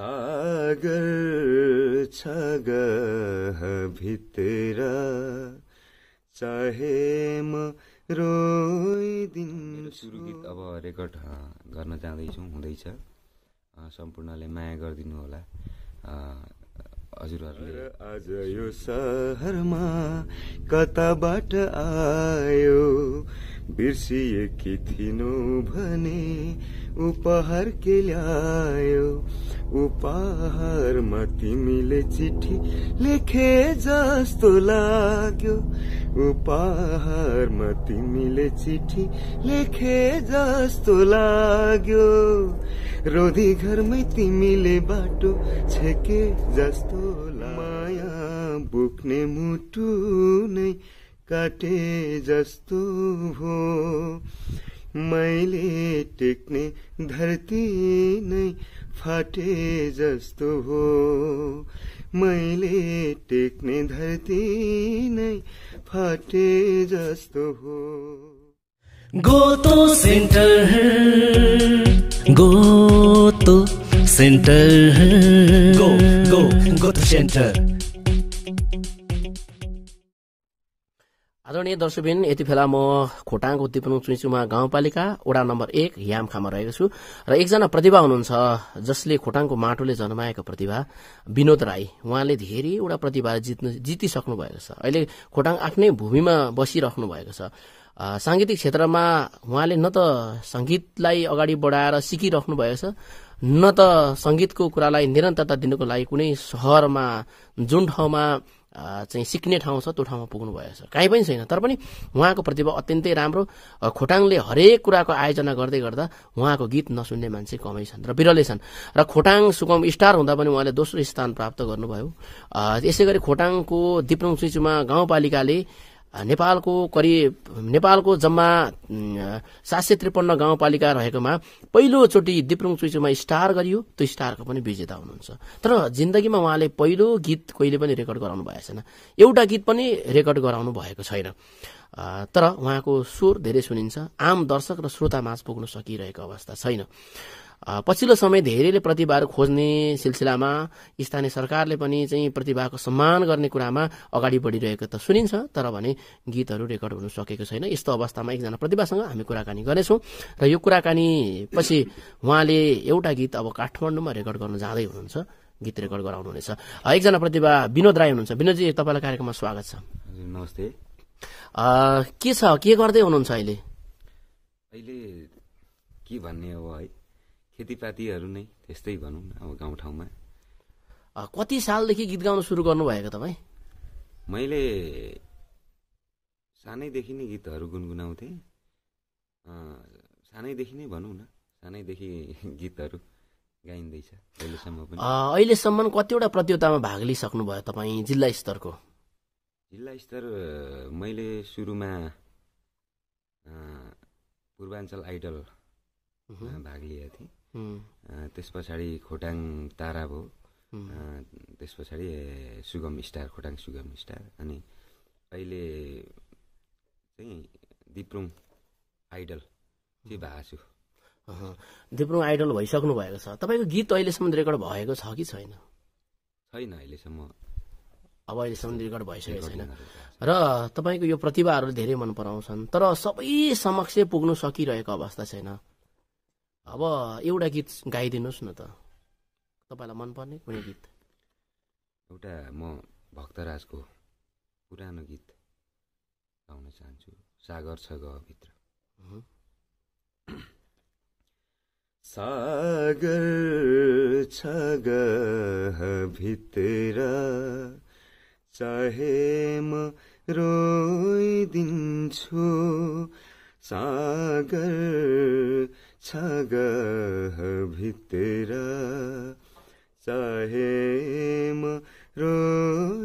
सागर छगह भित्र चाहे म सुरु गीत अब रेकर्ड गर्न जाँदैछौँ हुँदैछ सम्पूर्णले माया गरिदिनु होला हजुरहरूले आज यो सहरमा कताबाट आयो बिर्सिएकी थिनु भने उपहार के ल्यायो उपहारमा तिमीले चिठी लेखे जस्तो लाग्यो उपहारमा तिमीले चिठी लेखे जस्तो लाग्यो रोधी घरमै तिमीले बाटो छेके जस्तो माया बोक्ने मुटु नै काटे जस्तो हो मैले टेक्ने धरती नै फाटे जस्तो हो मैले टेक्ने धरती नै फाटे जस्तो हो go to centre go to centre go go go to centre आदरणीय दर्शकबिन यति बेला म खोटाङको दिपन चुइचुमा गाउँपालिका वडा नम्बर एक यामखामा रहेको छु र एकजना प्रतिभा हुनुहुन्छ जसले खोटाङको माटोले जन्माएको प्रतिभा विनोद राई उहाँले धेरैवटा प्रतिभा जित्नु जितिसक्नु भएको छ अहिले खोटाङ आफ्नै भूमिमा बसिराख्नु भएको छ साङ्गीतिक क्षेत्रमा उहाँले न त संगीतलाई अगाडि बढाएर सिकिराख्नु भएको छ न त संगीतको कुरालाई निरन्तरता दिनुको लागि कुनै सहरमा जुन ठाउँमा चाहिँ सिक्ने ठाउँ छ त्यो ठाउँमा पुग्नु भएछ काहीँ पनि छैन तर पनि उहाँको प्रतिभा अत्यन्तै राम्रो खोटाङले हरेक कुराको आयोजना गर्दै गर्दा उहाँको गीत नसुन्ने मान्छे कमै छन् र बिरलै छन् र खोटाङ सुगम स्टार हुँदा पनि उहाँले दोस्रो स्थान प्राप्त गर्नुभयो यसै गरी खोटाङको दिप्रोङ सिचुमा गाउँपालिकाले नेपालको करिब नेपालको जम्मा सात सय त्रिपन्न गाउँपालिका रहेकोमा पहिलोचोटि दिप्रुङ चुइचुमा स्टार गरियो त्यो स्टारको पनि विजेता हुनुहुन्छ तर जिन्दगीमा उहाँले पहिलो गीत कहिले पनि रेकर्ड गराउनु भएको छैन एउटा गीत पनि रेकर्ड गराउनु भएको छैन तर उहाँको स्वर धेरै सुनिन्छ आम दर्शक र श्रोतामाझ पुग्न सकिरहेको अवस्था छैन पछिल्लो समय धेरैले प्रतिभाहरू खोज्ने सिलसिलामा स्थानीय सरकारले पनि चाहिँ प्रतिभाको सम्मान गर्ने कुरामा अगाडि बढिरहेको त सुनिन्छ तर भने गीतहरू रेकर्ड हुन सकेको छैन यस्तो अवस्थामा एकजना प्रतिभासँग हामी कुराकानी गर्नेछौँ र यो कुराकानी पछि उहाँले एउटा गीत अब काठमाडौँमा रेकर्ड गर्न जाँदै हुनुहुन्छ गीत रेकर्ड गराउनुहुनेछ एकजना प्रतिभा विनोद राई हुनुहुन्छ विनोदजी तपाईँलाई कार्यक्रममा स्वागत छ नमस्ते के छ के गर्दै हुनुहुन्छ अहिले अहिले के भन्ने अब है खेतीपातीहरू नै त्यस्तै भनौँ न अब गाउँठाउँमा कति सालदेखि गीत गाउन सुरु गर्नुभएको तपाईँ मैले सानैदेखि नै गीतहरू गुनगुनाउँथेँ सानैदेखि नै भनौँ न सानैदेखि गीतहरू गाइँदैछ अहिलेसम्म पनि अहिलेसम्म कतिवटा प्रतियोगितामा भाग भयो तपाईँ जिल्ला स्तरको जिल्ला स्तर मैले सुरुमा पूर्वाञ्चल आइडल भाग लिएको थिएँ त्यस पछाडि खोटाङ तारा भयो त्यस पछाडि सुगम स्टार खोटाङ सुगम स्टार अनि अहिले चाहिँ दिप्रुङ आइडल चाहिँ भएको छु दिप्रुङ आइडल भइसक्नु भएको छ तपाईँको गीत अहिलेसम्म रेकर्ड भएको छ कि छैन छैन अहिलेसम्म अब अहिलेसम्म रेकर्ड भइसकेको छैन र तपाईँको यो प्रतिभाहरू धेरै मन पराउँछन् तर सबै समक्ष पुग्नु सकिरहेको अवस्था छैन अब एउटा गीत गाइदिनुहोस् न त तपाईँलाई मनपर्ने कुनै गीत एउटा म भक्तराजको पुरानो गीत गाउन चाहन्छु सागर छ गभित्र सागर छ गभित्र चाहे म रोइदिन्छु सागर भित्र चाहे म रोइदिन्छु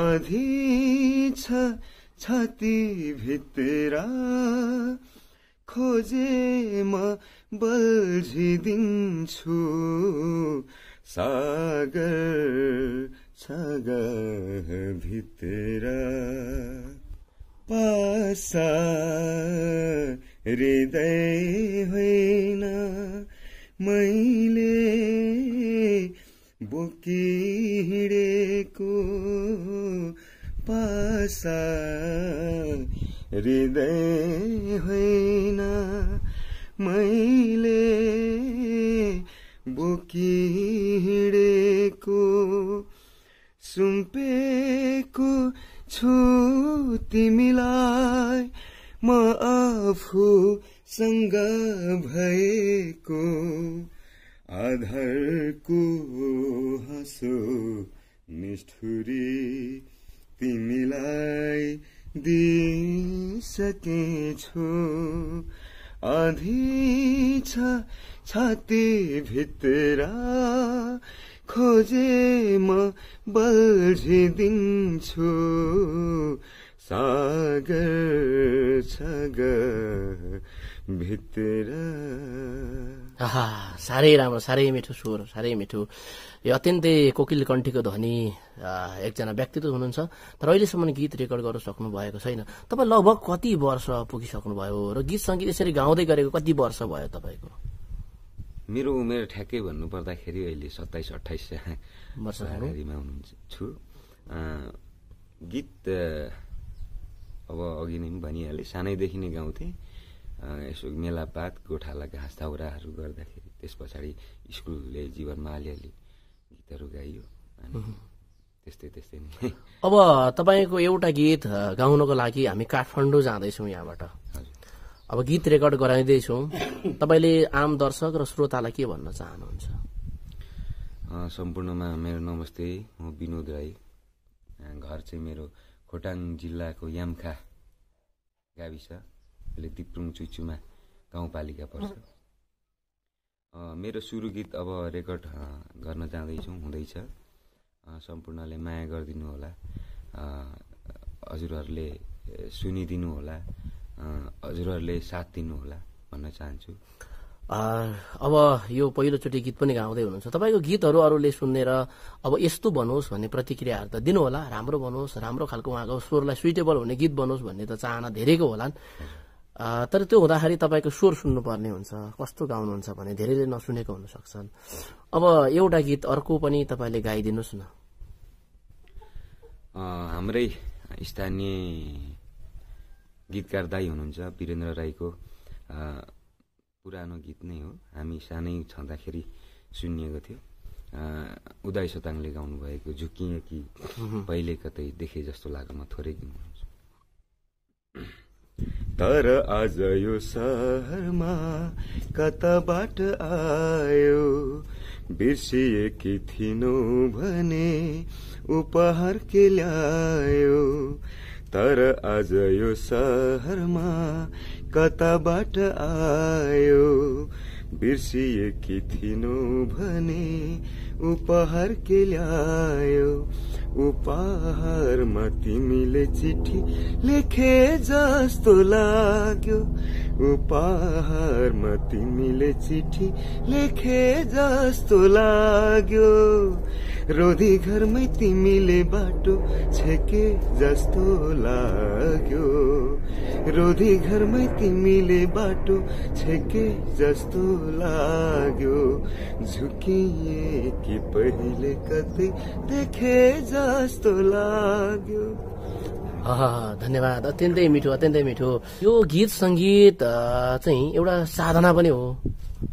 आधी छाती भित्र खोजे म बल्झिदिन्छु सागर छगर भित्र पासा हृदय होइन मैले बोकी हिँडेको पासा हृदय होइन मैले बोकी हिँडेको सुम्पेको छु तिमीलाई म आफूसँग भएको आधारको हँसो निष्ठुरी तिमीलाई दिइसकेछु आधी छ छाती भित्र खोजे म बल्झिदिन्छु सागर छग भित्र आहा साह्रै राम्रो साह्रै मिठो स्वर साह्रै मिठो यो अत्यन्तै कोकिल कण्ठीको धनी एकजना व्यक्तित्व हुनुहुन्छ तर अहिलेसम्म गीत रेकर्ड गर्न सक्नु भएको छैन तपाईँ लगभग कति वर्ष पुगिसक्नुभयो र गीत सङ्गीत यसरी गाउँदै गरेको कति वर्ष भयो तपाईँको मेरो उमेर ठ्याक्कै भन्नुपर्दाखेरि अहिले सत्ताइस अठाइस हुनुहुन्छ छु गीत अब अघि नै भनिहालेँ सानैदेखि नै गाउँथेँ यसो मेलापात गोठाला घाँस दाउराहरू गर्दाखेरि त्यस पछाडि स्कुलले जीवनमा अलिअलि गीतहरू गाइयो अनि त्यस्तै त्यस्तै नै अब तपाईँको एउटा गीत गाउनको लागि हामी काठमाडौँ जाँदैछौँ यहाँबाट अब गीत रेकर्ड गराइँदैछौँ तपाईँले आम दर्शक र श्रोतालाई के भन्न चाहनुहुन्छ सम्पूर्णमा मेरो नमस्ते म विनोद राई घर चाहिँ मेरो खोटाङ जिल्लाको यामखा गाविस अहिले तिप्रुङ चुइचुमा गाउँपालिका पर्छ मेरो सुरु गीत अब रेकर्ड गर्न जाँदैछौँ हुँदैछ सम्पूर्णले माया गरिदिनु होला हजुरहरूले सुनिदिनु होला हजुरहरूले साथ दिनु होला भन्न चाहन्छु अब यो पहिलोचोटि गीत पनि गाउँदै हुनुहुन्छ तपाईँको गीतहरू अरूले सुनेर अब यस्तो भनोस् भन्ने प्रतिक्रियाहरू त दिनुहोला राम्रो भनोस् राम्रो खालको उहाँको स्वरलाई सुइटेबल हुने गीत बनोस् भन्ने त चाहना धेरैको होला तर त्यो हुँदाखेरि तपाईँको स्वर सुन्नुपर्ने हुन्छ कस्तो गाउनुहुन्छ भने धेरैले नसुनेको हुनसक्छन् अब एउटा गीत अर्को पनि तपाईँले गाइदिनुहोस् न हाम्रै स्थानीय गीतकार दाई हुनुहुन्छ वीरेन्द्र राईको पुरानो गीत नै हो हामी सानै छँदाखेरि सुनिएको थियो उदय सोताङले गाउनुभएको झुकिएँ कि पहिले कतै देखे जस्तो लाग्यो म थोरै तर आज यो सहरमा कताबाट आयो बिर्सिएकी थिनो भने उपहार के ल्यायो तर आज यो सहरमा कताबाट आयो बिर्सिएकी थिनु भने उपहार के ल्यायो उपहारमा तिमीले चिठी लेखे जस्तो लाग्यो उपहारमा तिमीले चिठी लेखे जस्तो लाग्यो रोधी घरमै तिमीले बाटो छेके जस्तो लाग्यो रोधी घरमै तिमीले बाटो छेके जस्तो लाग्यो झुकिए कि पहिले कतै देखे जस्तो लाग्यो धन्यवाद अत्यन्तै मिठो अत्यन्तै मिठो यो गीत सङ्गीत चाहिँ एउटा साधना पनि हो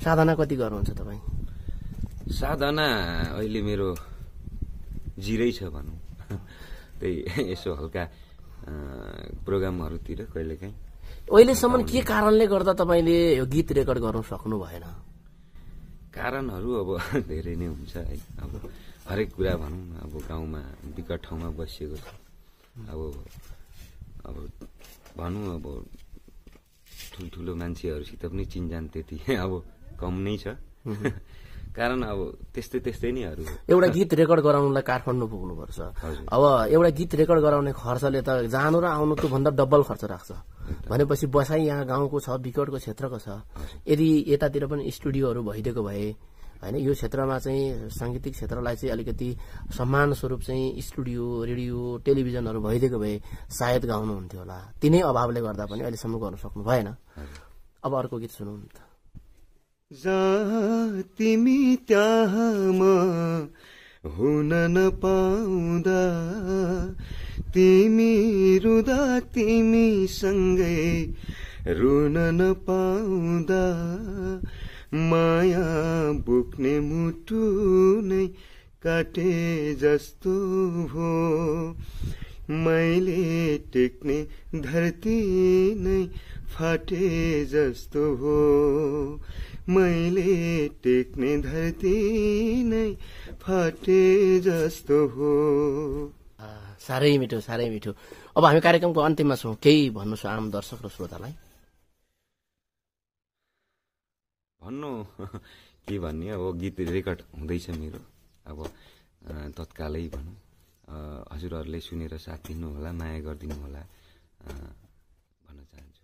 साधना कति गर्नुहुन्छ तपाईँ साधना अहिले मेरो जिरै छ भनौँ त्यही यसो हल्का प्रोग्रामहरूतिर कहिलेकाहीँ अहिलेसम्म के कारणले गर्दा तपाईँले यो गीत रेकर्ड गर्नु सक्नु भएन कारणहरू अब धेरै नै हुन्छ है अब हरेक कुरा भनौँ अब गाउँमा विकट ठाउँमा बसिएको छ अब अब भनौँ अब ठुल्ठुलो मान्छेहरूसित पनि चिन्जान त्यति अब कम नै छ कारण अब त्यस्तै त्यस्तै नै अरू एउटा गीत रेकर्ड गराउनलाई काठमाडौँ पुग्नुपर्छ अब एउटा गीत रेकर्ड गराउने खर्चले त जानु र आउनु त भन्दा डबल खर्च राख्छ भनेपछि बसाइ यहाँ गाउँको छ विकटको क्षेत्रको छ यदि यतातिर पनि स्टुडियोहरू भइदिएको भए होइन यो क्षेत्रमा चाहिँ साङ्गीतिक क्षेत्रलाई चाहिँ अलिकति सम्मान स्वरूप चाहिँ स्टुडियो रेडियो टेलिभिजनहरू भइदिएको भए सायद गाउनुहुन्थ्यो होला तिनै अभावले गर्दा पनि अहिलेसम्म गर्नु सक्नु भएन अब अर्को गीत सुनौँ तिमी हुन नपाउँदा तिमी रुदा तिमी सँगै रुन नपाउँदा माया बोक्ने मुटु नै काटे जस्तो भो मैले टेक्ने धरती नै फाटे जस्तो हो मैले टेक्ने धरती नै फाटे जस्तो हो साह्रै मिठो साह्रै मिठो अब हामी कार्यक्रमको अन्त्यमा छौँ केही भन्नु छ आम दर्शक र श्रोतालाई भन्नु के भन्ने अब गीत रेकर्ड हुँदैछ मेरो अब तत्कालै भनौँ हजुरहरूले सुनेर साथ दिनुहोला माया गरिदिनु होला भन्न चाहन्छु